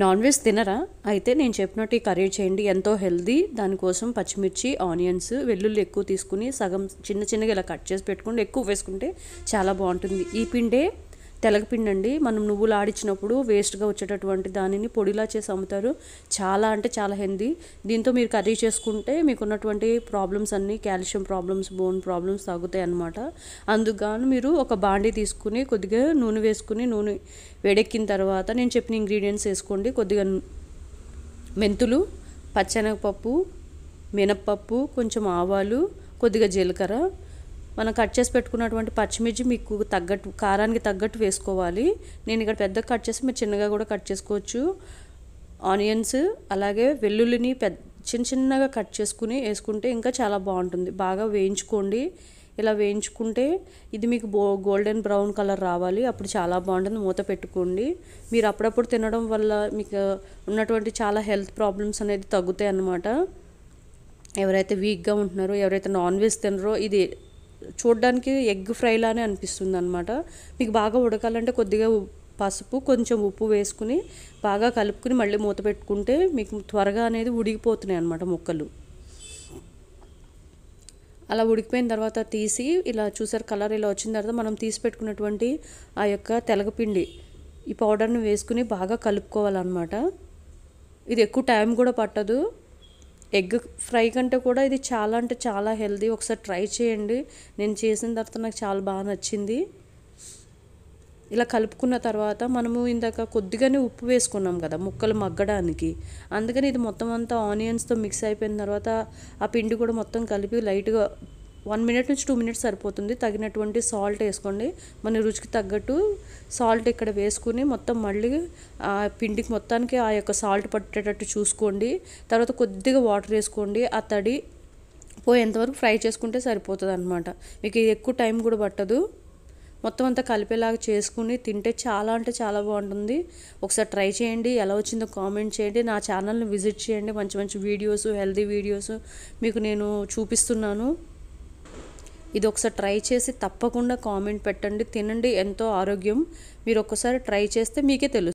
non veg తినరా అయితే నేను చెప్పినట్టు ఈ కర్రీ చేయండి ఎంతో హెల్దీ దానికోసం పచ్చిమిర్చి ఆనియన్స్ వెల్లుల్లి ఎక్కువ తీసుకుని సగం చిన్న చిన్నగా ఇలా కట్ చేసి పెట్టుకుని ఎక్కువ వేసుకుంటే చాలా బాగుంటుంది ఈ పిండే తెలగపిండి అండి మనం నువ్వులు ఆడించినప్పుడు వేస్ట్గా వచ్చేటటువంటి దానిని పొడిలా చేసి అమ్ముతారు చాలా అంటే చాలా హెల్దీ దీంతో మీరు కర్రీ చేసుకుంటే మీకున్నటువంటి ప్రాబ్లమ్స్ అన్నీ కాల్షియం ప్రాబ్లమ్స్ బోన్ ప్రాబ్లమ్స్ తగ్గుతాయి అన్నమాట అందుకు మీరు ఒక బాండీ తీసుకుని కొద్దిగా నూనె వేసుకుని నూనె వేడెక్కిన తర్వాత నేను చెప్పిన ఇంగ్రీడియంట్స్ వేసుకోండి కొద్దిగా మెంతులు పచ్చనగపప్పు మినప్పప్పు కొంచెం ఆవాలు కొద్దిగా జీలకర్ర మనం కట్ చేసి పెట్టుకున్నటువంటి పచ్చిమిర్చి మీకు తగ్గట్టు కారానికి తగ్గట్టు వేసుకోవాలి నేను ఇక్కడ పెద్దగా కట్ చేసి మీరు చిన్నగా కూడా కట్ చేసుకోవచ్చు ఆనియన్స్ అలాగే వెల్లుల్లిని పెద్ద చిన్న చిన్నగా కట్ చేసుకుని వేసుకుంటే ఇంకా చాలా బాగుంటుంది బాగా వేయించుకోండి ఇలా వేయించుకుంటే ఇది మీకు బో గోల్డెన్ బ్రౌన్ కలర్ రావాలి అప్పుడు చాలా బాగుంటుంది మూత పెట్టుకోండి మీరు అప్పుడప్పుడు తినడం వల్ల మీకు ఉన్నటువంటి చాలా హెల్త్ ప్రాబ్లమ్స్ అనేది తగ్గుతాయి అన్నమాట ఎవరైతే వీక్గా ఉంటున్నారో ఎవరైతే నాన్ వెజ్ తినరో ఇది చూడడానికి ఎగ్ ఫ్రైలానే అనిపిస్తుంది అనమాట మీకు బాగా ఉడకాలంటే కొద్దిగా పసుపు కొంచెం ఉప్పు వేసుకుని బాగా కలుపుకుని మళ్ళీ మూత పెట్టుకుంటే మీకు త్వరగా అనేది ఉడికిపోతున్నాయి అనమాట ముక్కలు అలా ఉడికిపోయిన తర్వాత తీసి ఇలా చూసారు కలర్ ఇలా వచ్చిన తర్వాత మనం తీసి పెట్టుకున్నటువంటి ఆ యొక్క తెలగపిండి ఈ పౌడర్ని వేసుకుని బాగా కలుపుకోవాలన్నమాట ఇది ఎక్కువ టైం కూడా పట్టదు ఎగ్ ఫ్రై కంటే కూడా ఇది చాలా అంటే చాలా హెల్దీ ఒకసారి ట్రై చేయండి నేను చేసిన తర్వాత నాకు చాలా బాగా నచ్చింది ఇలా కలుపుకున్న తర్వాత మనము ఇందాక కొద్దిగానే ఉప్పు వేసుకున్నాం కదా ముక్కలు మగ్గడానికి అందుకని ఇది మొత్తం అంతా ఆనియన్స్తో మిక్స్ అయిపోయిన తర్వాత ఆ పిండి కూడా మొత్తం కలిపి లైట్గా వన్ మినిట్ నుంచి టూ మినిట్స్ సరిపోతుంది తగినటువంటి సాల్ట్ వేసుకోండి మన రుచికి తగ్గట్టు సాల్ట్ ఇక్కడ వేసుకుని మొత్తం మళ్ళీ ఆ పిండికి మొత్తానికి ఆ యొక్క సాల్ట్ పట్టేటట్టు చూసుకోండి తర్వాత కొద్దిగా వాటర్ వేసుకోండి ఆ తడి పోయేంతవరకు ఫ్రై చేసుకుంటే సరిపోతుంది అనమాట మీకు ఎక్కువ టైం కూడా పట్టదు మొత్తం అంతా కలిపేలాగా చేసుకుని తింటే చాలా అంటే చాలా బాగుంటుంది ఒకసారి ట్రై చేయండి ఎలా వచ్చిందో కామెంట్ చేయండి నా ఛానల్ని విజిట్ చేయండి మంచి మంచి వీడియోస్ హెల్తీ వీడియోస్ మీకు నేను చూపిస్తున్నాను ఇది ఒకసారి ట్రై చేసి తప్పకుండా కామెంట్ పెట్టండి తినండి ఎంతో ఆరోగ్యం మీరు ఒక్కసారి ట్రై చేస్తే మీకే తెలుస్తుంది